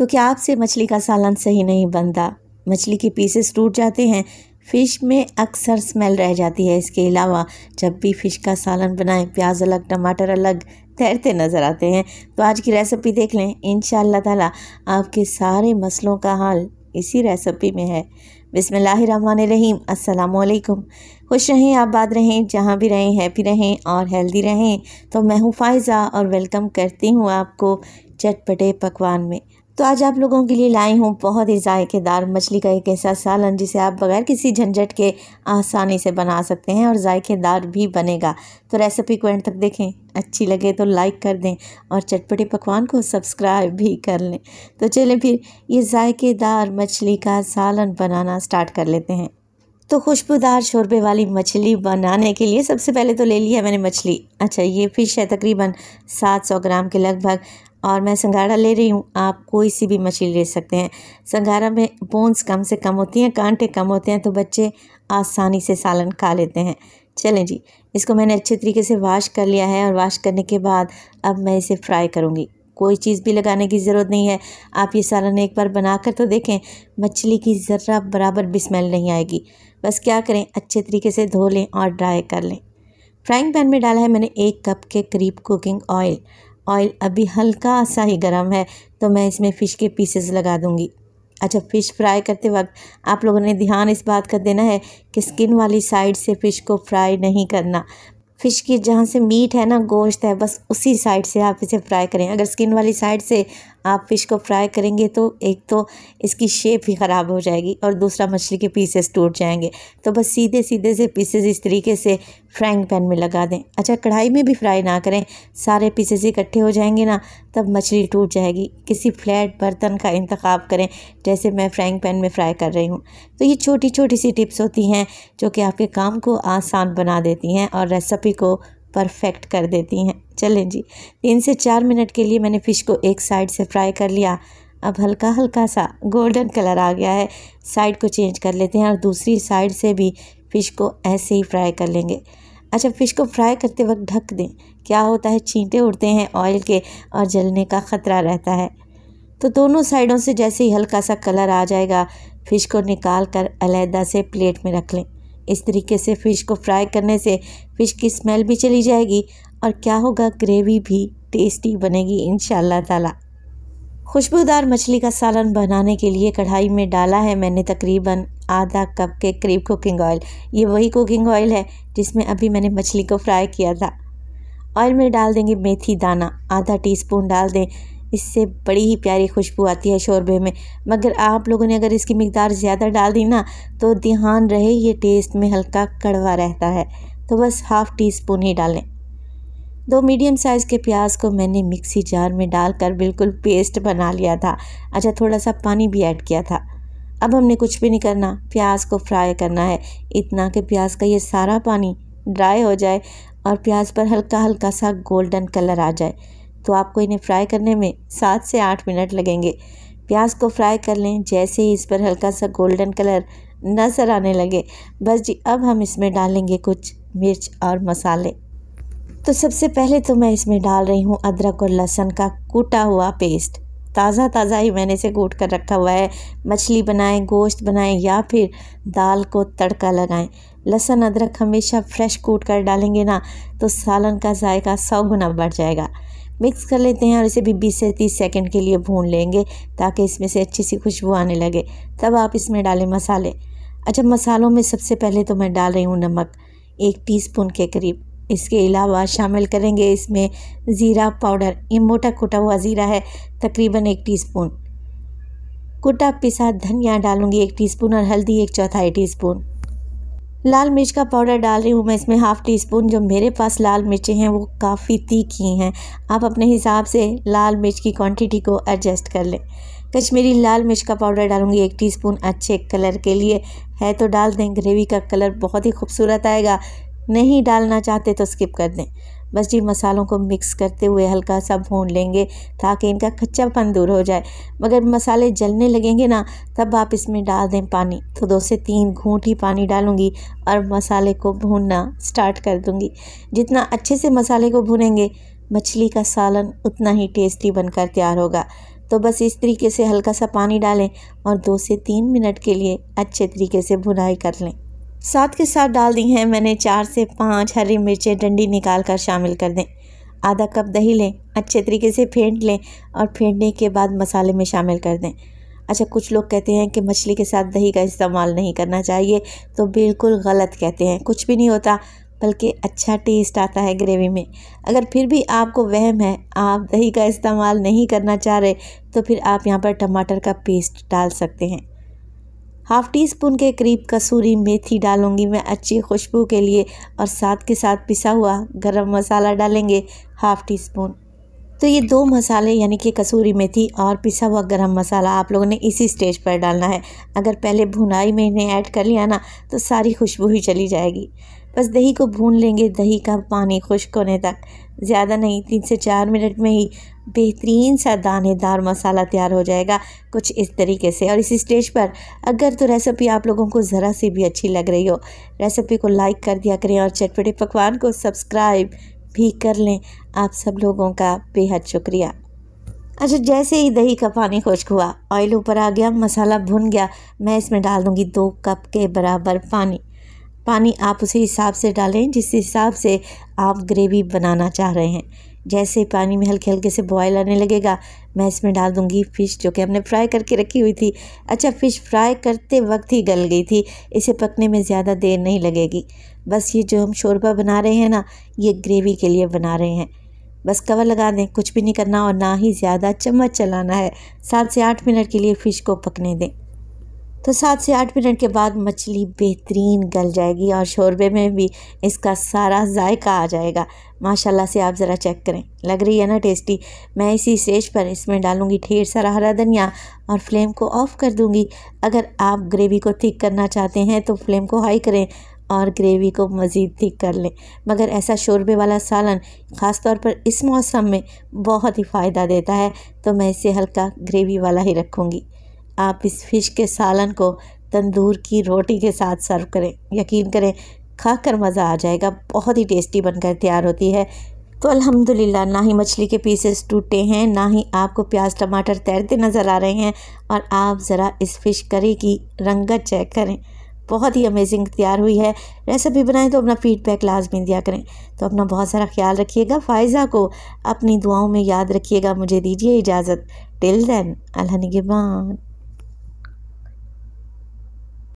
तो क्या आपसे मछली का सालन सही नहीं बनता मछली के पीसेस टूट जाते हैं फ़िश में अक्सर स्मेल रह जाती है इसके अलावा जब भी फ़िश का सालन बनाएं प्याज अलग टमाटर अलग तैरते नज़र आते हैं तो आज की रेसिपी देख लें इन ताला आपके सारे मसलों का हाल इसी रेसिपी में है बिसमीम असलकुम खुश रहें आबाद रहें जहाँ भी रहें हैप्पी रहें और हेल्दी रहें तो मैं हूँ फायज़ा और वेलकम करती हूँ आपको चटपटे पकवान में तो आज आप लोगों के लिए लाई हूँ बहुत ही जायकेदार मछली का एक ऐसा सालन जिसे आप बगैर किसी झंझट के आसानी से बना सकते हैं और जायकेदार भी बनेगा तो रेसिपी को एंड तक देखें अच्छी लगे तो लाइक कर दें और चटपटे पकवान को सब्सक्राइब भी कर लें तो चलें फिर ये जायकेदार मछली का सालन बनाना स्टार्ट कर लेते हैं तो खुशबूदार शोरबे वाली मछली बनाने के लिए सबसे पहले तो ले ली है मैंने मछली अच्छा ये फ़िश है तकरीबन 700 ग्राम के लगभग और मैं संगाड़ा ले रही हूँ आप कोई सी भी मछली ले सकते हैं संगाड़ा में बोन्स कम से कम होती हैं कांटे कम होते हैं तो बच्चे आसानी से सालन खा लेते हैं चलें जी इसको मैंने अच्छे तरीके से वाश कर लिया है और वाश करने के बाद अब मैं इसे फ्राई करूँगी कोई चीज़ भी लगाने की ज़रूरत नहीं है आप ये सालन एक बार बना कर तो देखें मछली की ज़रा बराबर भी स्मेल नहीं आएगी बस क्या करें अच्छे तरीके से धो लें और ड्राई कर लें फ्राइंग पैन में डाला है मैंने एक कप के करीब कुकिंग ऑयल ऑयल अभी हल्का सा ही गर्म है तो मैं इसमें फ़िश के पीसेस लगा दूँगी अच्छा फ़िश फ्राई करते वक्त आप लोगों ने ध्यान इस बात का देना है कि स्किन वाली साइड से फ़िश को फ्राई नहीं करना फ़िश की जहाँ से मीट है ना गोश्त है बस उसी साइड से आप इसे फ्राई करें अगर स्किन वाली साइड से आप फ़िश को फ्राई करेंगे तो एक तो इसकी शेप ही ख़राब हो जाएगी और दूसरा मछली के पीसेस टूट जाएंगे तो बस सीधे सीधे से पीसेस इस तरीके से फ्राइंग पैन में लगा दें अच्छा कढ़ाई में भी फ्राई ना करें सारे पीसेस इकट्ठे हो जाएंगे ना तब मछली टूट जाएगी किसी फ्लैट बर्तन का इंतखब करें जैसे मैं फ्राइंग पैन में फ़्राई कर रही हूँ तो ये छोटी छोटी सी टिप्स होती हैं जो कि आपके काम को आसान बना देती हैं और रेसिपी कॉफ़ी को परफेक्ट कर देती हैं चलें जी तीन से चार मिनट के लिए मैंने फ़िश को एक साइड से फ्राई कर लिया अब हल्का हल्का सा गोल्डन कलर आ गया है साइड को चेंज कर लेते हैं और दूसरी साइड से भी फ़िश को ऐसे ही फ्राई कर लेंगे अच्छा फ़िश को फ्राई करते वक्त ढक दें क्या होता है चींटे उड़ते हैं ऑयल के और जलने का ख़तरा रहता है तो दोनों साइडों से जैसे ही हल्का सा कलर आ जाएगा फ़िश को निकाल कर अलहदा से प्लेट में रख लें इस तरीके से फ़िश को फ्राई करने से फ़िश की स्मेल भी चली जाएगी और क्या होगा ग्रेवी भी टेस्टी बनेगी इन ताला खुशबूदार मछली का सालन बनाने के लिए कढ़ाई में डाला है मैंने तकरीबन आधा कप के करीब कुकिंग ऑयल ये वही कुकिंग ऑयल है जिसमें अभी मैंने मछली को फ्राई किया था ऑयल में डाल देंगे मेथी दाना आधा टीस्पून डाल दें इससे बड़ी ही प्यारी खुशबू आती है शोरबे में मगर आप लोगों ने अगर इसकी मकदार ज़्यादा डाल दी ना तो ध्यान रहे ये टेस्ट में हल्का कड़वा रहता है तो बस हाफ़ टी स्पून ही डालें दो मीडियम साइज़ के प्याज को मैंने मिक्सी जार में डालकर बिल्कुल पेस्ट बना लिया था अच्छा थोड़ा सा पानी भी ऐड किया था अब हमने कुछ भी नहीं करना प्याज को फ्राई करना है इतना कि प्याज का ये सारा पानी ड्राई हो जाए और प्याज पर हल्का हल्का सा गोल्डन कलर आ जाए तो आपको इन्हें फ्राई करने में सात से आठ मिनट लगेंगे प्याज को फ्राई कर लें जैसे ही इस पर हल्का सा गोल्डन कलर नज़र आने लगे बस जी अब हम इसमें डालेंगे कुछ मिर्च और मसाले तो सबसे पहले तो मैं इसमें डाल रही हूँ अदरक और लहसुन का कूटा हुआ पेस्ट ताज़ा ताज़ा ही मैंने इसे कूट कर रखा हुआ है मछली बनाएं गोश्त बनाएं या फिर दाल को तड़का लगाएं लहसुन अदरक हमेशा फ्रेश कूट कर डालेंगे ना तो सालन का जायका सौ गुना बढ़ जाएगा मिक्स कर लेते हैं और इसे भी 20 से 30 सेकंड के लिए भून लेंगे ताकि इसमें से अच्छी सी खुशबू आने लगे तब आप इसमें डालें मसाले अच्छा मसालों में सबसे पहले तो मैं डाल रही हूँ नमक एक टीस्पून के करीब इसके अलावा शामिल करेंगे इसमें ज़ीरा पाउडर ये मोटा कुटा हुआ ज़ीरा है तकरीबन एक टी कुटा पिसा धनिया डालूंगी एक टीस्पून और हल्दी एक चौथाई टीस्पून लाल मिर्च का पाउडर डाल रही हूँ मैं इसमें हाफ़ टी स्पून जो मेरे पास लाल मिर्चें हैं वो काफ़ी तीखी हैं आप अपने हिसाब से लाल मिर्च की क्वांटिटी को एडजस्ट कर लें कश्मीरी लाल मिर्च का पाउडर डालूंगी एक टीस्पून अच्छे कलर के लिए है तो डाल दें ग्रेवी का कलर बहुत ही खूबसूरत आएगा नहीं डालना चाहते तो स्किप कर दें बस जी मसालों को मिक्स करते हुए हल्का सा भून लेंगे ताकि इनका कच्चापन दूर हो जाए मगर मसाले जलने लगेंगे ना तब आप इसमें डाल दें पानी तो दो से तीन घूंट ही पानी डालूंगी और मसाले को भूनना स्टार्ट कर दूंगी जितना अच्छे से मसाले को भूनेंगे मछली का सालन उतना ही टेस्टी बनकर तैयार होगा तो बस इस तरीके से हल्का सा पानी डालें और दो से तीन मिनट के लिए अच्छे तरीके से भुनाई कर लें साथ के साथ डाल दी हैं मैंने चार से पाँच हरी मिर्चें डंडी निकाल कर शामिल कर दें आधा कप दही लें अच्छे तरीके से फेंट लें और फेंटने के बाद मसाले में शामिल कर दें अच्छा कुछ लोग कहते हैं कि मछली के साथ दही का इस्तेमाल नहीं करना चाहिए तो बिल्कुल गलत कहते हैं कुछ भी नहीं होता बल्कि अच्छा टेस्ट आता है ग्रेवी में अगर फिर भी आपको वहम है आप दही का इस्तेमाल नहीं करना चाह रहे तो फिर आप यहाँ पर टमाटर का पेस्ट डाल सकते हैं हाफ़ टी स्पून के करीब कसूरी मेथी डालूंगी मैं अच्छी खुशबू के लिए और साथ के साथ पिसा हुआ गरम मसाला डालेंगे हाफ़ टी स्पून तो ये दो मसाले यानी कि कसूरी मेथी और पिसा हुआ गरम मसाला आप लोगों ने इसी स्टेज पर डालना है अगर पहले भुनाई में इन्हें ऐड कर लिया ना तो सारी खुशबू ही चली जाएगी बस दही को भून लेंगे दही का पानी खुश्क होने तक ज़्यादा नहीं तीन से चार मिनट में ही बेहतरीन सा दानेदार मसाला तैयार हो जाएगा कुछ इस तरीके से और इसी स्टेज पर अगर तो रेसिपी आप लोगों को ज़रा सी भी अच्छी लग रही हो रेसिपी को लाइक कर दिया करें और चटपटे पकवान को सब्सक्राइब भी कर लें आप सब लोगों का बेहद शुक्रिया अच्छा जैसे ही दही का पानी खुश्क हुआ ऑयल ऊपर आ गया मसाला भुन गया मैं इसमें डाल दूँगी दो कप के बराबर पानी पानी आप उसी हिसाब से डालें जिस हिसाब से आप ग्रेवी बनाना चाह रहे हैं जैसे पानी में हल्के हल्के से बॉयल आने लगेगा मैं इसमें डाल दूंगी फ़िश जो कि हमने फ्राई करके रखी हुई थी अच्छा फ़िश फ्राई करते वक्त ही गल गई थी इसे पकने में ज़्यादा देर नहीं लगेगी बस ये जो हम शोरबा बना रहे हैं ना ये ग्रेवी के लिए बना रहे हैं बस कवर लगा दें कुछ भी नहीं करना और ना ही ज़्यादा चम्मच चलाना है सात से आठ मिनट के लिए फ़िश को पकने दें तो सात से आठ मिनट के बाद मछली बेहतरीन गल जाएगी और शोरबे में भी इसका सारा जायका आ जाएगा माशाल्लाह से आप ज़रा चेक करें लग रही है ना टेस्टी मैं इसी स्टेज पर इसमें डालूंगी ढेर सारा हरा धनिया और फ्लेम को ऑफ़ कर दूंगी अगर आप ग्रेवी को ठीक करना चाहते हैं तो फ्लेम को हाई करें और ग्रेवी को मज़ीद ठीक कर लें मगर ऐसा शोरबे वाला सालन ख़ास तौर पर इस मौसम में बहुत ही फ़ायदा देता है तो मैं इसे हल्का ग्रेवी वाला ही रखूँगी आप इस फिश के सालन को तंदूर की रोटी के साथ सर्व करें यकीन करें खा कर मज़ा आ जाएगा बहुत ही टेस्टी बनकर तैयार होती है तो अल्हम्दुलिल्लाह ना ही मछली के पीसेस टूटे हैं ना ही आपको प्याज टमाटर तैरते नज़र आ रहे हैं और आप ज़रा इस फ़िश करी की रंगत चेक करें बहुत ही अमेजिंग तैयार हुई है रेसिपी बनाएं तो अपना फीडबैक लाजमी दिया करें तो अपना बहुत सारा ख्याल रखिएगा फ़ायज़ा को अपनी दुआओं में याद रखिएगा मुझे दीजिए इजाज़त टिल देन अल्लाह